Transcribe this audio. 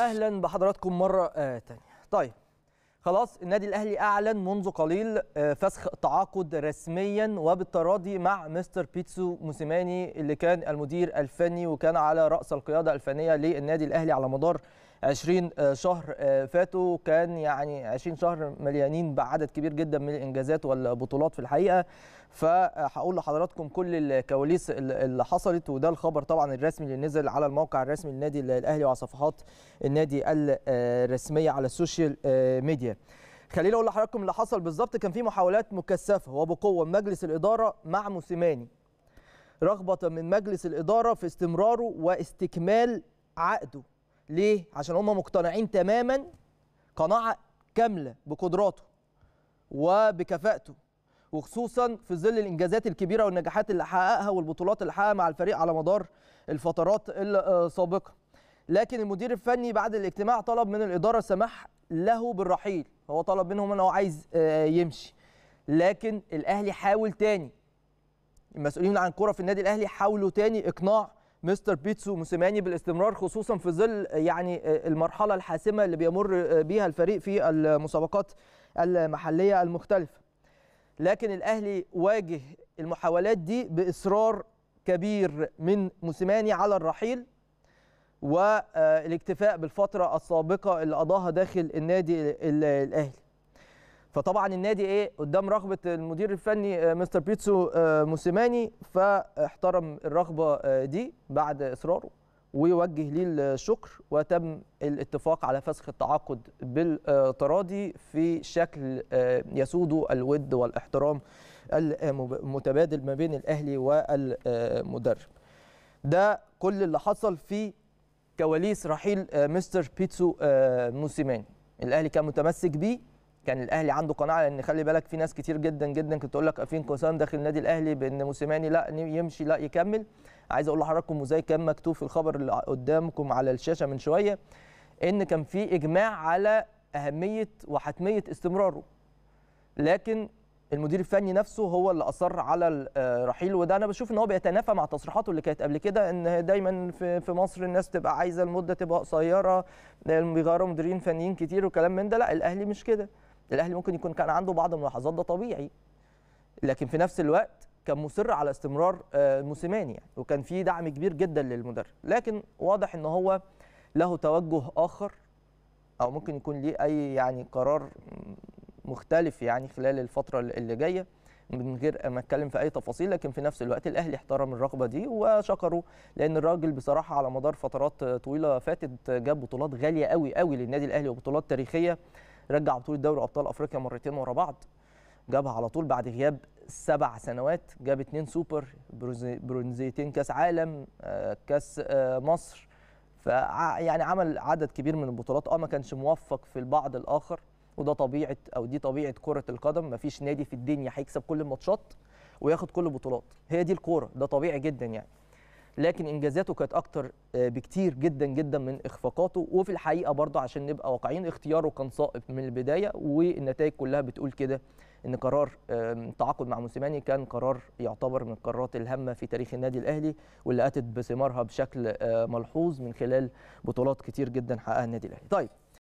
اهلا بحضراتكم مره آه تانية طيب خلاص النادي الاهلي اعلن منذ قليل آه، فسخ تعاقد رسميا وبالتراضي مع مستر بيتسو موسيماني اللي كان المدير الفني وكان على راس القياده الفنيه للنادي الاهلي على مدار 20 آه، شهر آه، فاتوا كان يعني 20 شهر مليانين بعدد كبير جدا من الانجازات والبطولات في الحقيقه فهقول لحضراتكم كل الكواليس اللي حصلت وده الخبر طبعا الرسمي اللي نزل على الموقع الرسمي للنادي الاهلي وعلى صفحات النادي آه، الرسميه على السوشيال ميديا خليني اقول لحضراتكم اللي حصل بالظبط كان في محاولات مكثفه وبقوه من مجلس الاداره مع موسيماني رغبه من مجلس الاداره في استمراره واستكمال عقده ليه؟ عشان هم مقتنعين تماما قناعه كامله بقدراته وبكفاءته وخصوصا في ظل الانجازات الكبيره والنجاحات اللي حققها والبطولات اللي حققها مع الفريق على مدار الفترات السابقه. لكن المدير الفني بعد الاجتماع طلب من الاداره السماح له بالرحيل، هو طلب منهم ان هو عايز آه، يمشي. لكن الاهلي حاول تاني. المسؤولين عن كرة في النادي الاهلي حاولوا تاني اقناع مستر بيتسو موسيماني بالاستمرار خصوصا في ظل آه، يعني آه، المرحله الحاسمه اللي بيمر آه، بيها الفريق في المسابقات المحليه المختلفه لكن الاهلي واجه المحاولات دي باصرار كبير من موسيماني على الرحيل والاكتفاء بالفتره السابقه اللي قضاها داخل النادي الاهلي فطبعا النادي ايه قدام رغبه المدير الفني آه، مستر بيتسو آه، موسيماني فاحترم الرغبه آه، دي بعد اصراره ووجه ليه الشكر وتم الاتفاق على فسخ التعاقد بالتراضي في شكل يسود الود والاحترام المتبادل ما بين الاهلي والمدرب ده كل اللي حصل في كواليس رحيل مستر بيتسو موسيماني الاهلي كان متمسك بيه كان الاهلي عنده قناعه لان خلي بالك في ناس كتير جدا جدا كنت تقول لك افين كوسان داخل النادي الاهلي بان موسيماني لا يمشي لا يكمل عايز اقول لحضراتكم وزي كان مكتوب في الخبر اللي قدامكم على الشاشه من شويه ان كان في اجماع على اهميه وحتميه استمراره لكن المدير الفني نفسه هو اللي اصر على الرحيل آه، وده انا بشوف ان هو بيتنافى مع تصريحاته اللي كانت قبل كده ان دايما في مصر الناس تبقى عايزه المده تبقى قصيره بيغيروا مديرين فنيين كتير وكلام من ده لا الاهلي مش كده الاهلي ممكن يكون كان عنده بعض الملاحظات ده طبيعي لكن في نفس الوقت كان مصر على استمرار آه، موسيماني يعني وكان في دعم كبير جدا للمدرب لكن واضح ان هو له توجه اخر او ممكن يكون ليه اي يعني قرار مختلف يعني خلال الفتره اللي جايه من غير ما اتكلم في اي تفاصيل لكن في نفس الوقت الاهلي احترم الرغبه دي وشكره لان الراجل بصراحه على مدار فترات طويله فاتت جاب بطولات غاليه قوي قوي للنادي الاهلي وبطولات تاريخيه رجع بطوله دوري ابطال افريقيا مرتين ورا بعض جابها على طول بعد غياب سبع سنوات جاب اتنين سوبر برونزيتين كاس عالم آه، كاس آه، مصر ف يعني عمل عدد كبير من البطولات اه ما كانش موفق في البعض الاخر وده طبيعه او دي طبيعه كره القدم ما فيش نادي في الدنيا هيكسب كل الماتشات وياخد كل البطولات هي دي الكوره ده طبيعي جدا يعني لكن انجازاته كانت اكتر آه، بكتير جدا جدا من اخفاقاته وفي الحقيقه برضه عشان نبقى واقعيين اختياره كان صائب من البدايه والنتائج كلها بتقول كده ان قرار التعاقد مع موسيماني كان قرار يعتبر من القرارات الهامه في تاريخ النادي الاهلي واللي اتت بثمارها بشكل آه، ملحوظ من خلال بطولات كتير جدا حققها النادي الاهلي. طيب